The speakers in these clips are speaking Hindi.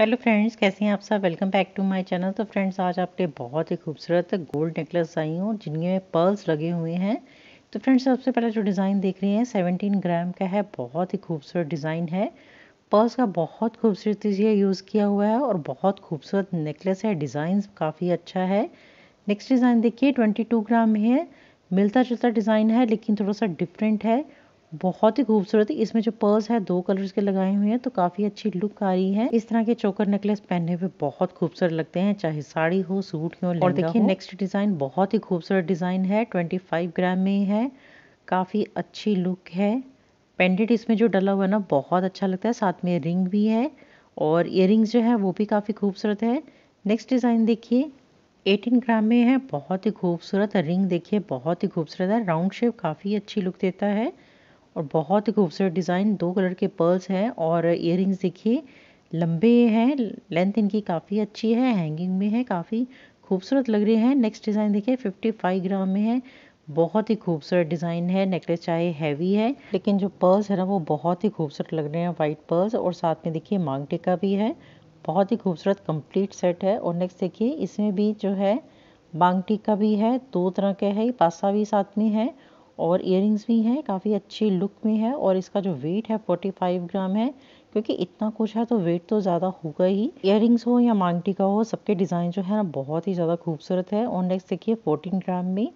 हेलो फ्रेंड्स कैसे हैं आप सब welcome back to my channel तो फ्रेंड्स आज आपके बहुत ही खूबसूरत गोल्ड नेकलेस आई हूँ जिनमें पर्ल्स लगे हुए हैं तो फ्रेंड्स सबसे पहले जो डिज़ाइन देख रहे हैं 17 ग्राम का है बहुत ही खूबसूरत डिज़ाइन है पर्ल्स का बहुत खूबसूरती से यूज़ किया हुआ है और बहुत खूबसूरत नेकलेस है डिज़ाइन काफ़ी अच्छा है नेक्स्ट डिज़ाइन देखिए ट्वेंटी ग्राम में है मिलता जुलता डिज़ाइन है लेकिन थोड़ा सा डिफरेंट है बहुत ही खूबसूरत है इसमें जो पर्स है दो कलर्स के लगाए हुए हैं तो काफी अच्छी लुक आ रही है इस तरह के चोकर नेकलेस पहनने हुए बहुत खूबसूरत लगते हैं चाहे साड़ी हो सूट हो और देखिए नेक्स्ट डिजाइन बहुत ही खूबसूरत डिजाइन है 25 ग्राम में है काफी अच्छी लुक है पेंडेंट इसमें जो डला हुआ है ना बहुत अच्छा लगता है साथ में रिंग भी है और इयर जो है वो भी काफ़ी खूबसूरत है नेक्स्ट डिज़ाइन देखिए 18 ग्राम में है बहुत ही खूबसूरत रिंग देखिए बहुत ही खूबसूरत है राउंड शेप काफ़ी अच्छी लुक देता है और बहुत ही खूबसूरत डिज़ाइन दो कलर के पर्ल्स हैं और इयर देखिए लंबे हैं लेंथ इनकी काफ़ी अच्छी है हैंगिंग में है काफ़ी खूबसूरत लग रही है नेक्स्ट डिज़ाइन देखिए 55 ग्राम में है बहुत ही खूबसूरत डिज़ाइन है नेकलेस चाहे हैवी है लेकिन जो पर्ल्स है ना वो बहुत ही खूबसूरत लग रहे हैं वाइट पर्ल्स और साथ में देखिए मांग टिका भी है बहुत ही खूबसूरत कंप्लीट सेट है और नेक्स्ट देखिए इसमें भी जो है मांग टिका भी है दो तरह के है पासा भी साथ में है और इयर भी हैं काफ़ी अच्छी लुक में है और इसका जो वेट है 45 ग्राम है क्योंकि इतना कुछ है तो वेट तो ज़्यादा होगा ही इयर हो या मांगटी का हो सबके डिज़ाइन जो है ना बहुत ही ज़्यादा खूबसूरत है ऑन नेक्स्ट देखिए 14 ग्राम में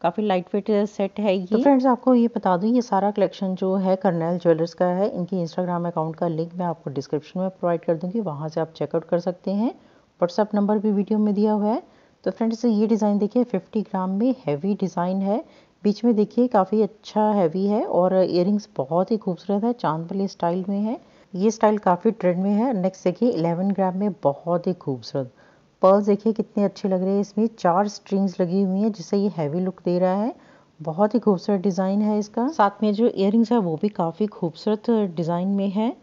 काफ़ी लाइट वेट सेट है ये तो फ्रेंड्स आपको ये बता दूँ ये सारा कलेक्शन जो है करनेल ज्वेलर्स का है इनकी इंस्टाग्राम अकाउंट का लिंक मैं आपको डिस्क्रिप्शन में प्रोवाइड कर दूँगी वहाँ से आप चेकआउट कर सकते हैं व्हाट्सअप नंबर भी वीडियो में दिया हुआ है तो फ्रेंड्स ये डिज़ाइन देखिए 50 ग्राम में हैवी डिज़ाइन है बीच में देखिए काफ़ी अच्छा हैवी है और इयरिंग्स बहुत ही खूबसूरत है चांद वाले स्टाइल में है ये स्टाइल काफ़ी ट्रेंड में है नेक्स्ट देखिए इलेवन ग्राम में बहुत ही खूबसूरत पर्ल्स देखिए कितने अच्छे लग रहे हैं इसमें चार स्ट्रिंग्स लगी हुई हैं जिससे ये हैवी लुक दे रहा है बहुत ही खूबसूरत डिज़ाइन है इसका साथ में जो इयर है वो भी काफ़ी खूबसूरत डिज़ाइन में है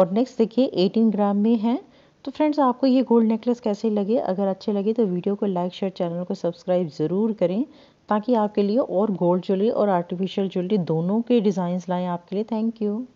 और नेक्स्ट देखिए 18 ग्राम में है तो फ्रेंड्स आपको ये गोल्ड नेकलेस कैसे लगे अगर अच्छे लगे तो वीडियो को लाइक शेयर चैनल को सब्सक्राइब ज़रूर करें ताकि आपके लिए और गोल्ड ज्वेलरी और आर्टिफिशियल ज्वेलरी दोनों के डिज़ाइंस लाएँ आपके लिए थैंक यू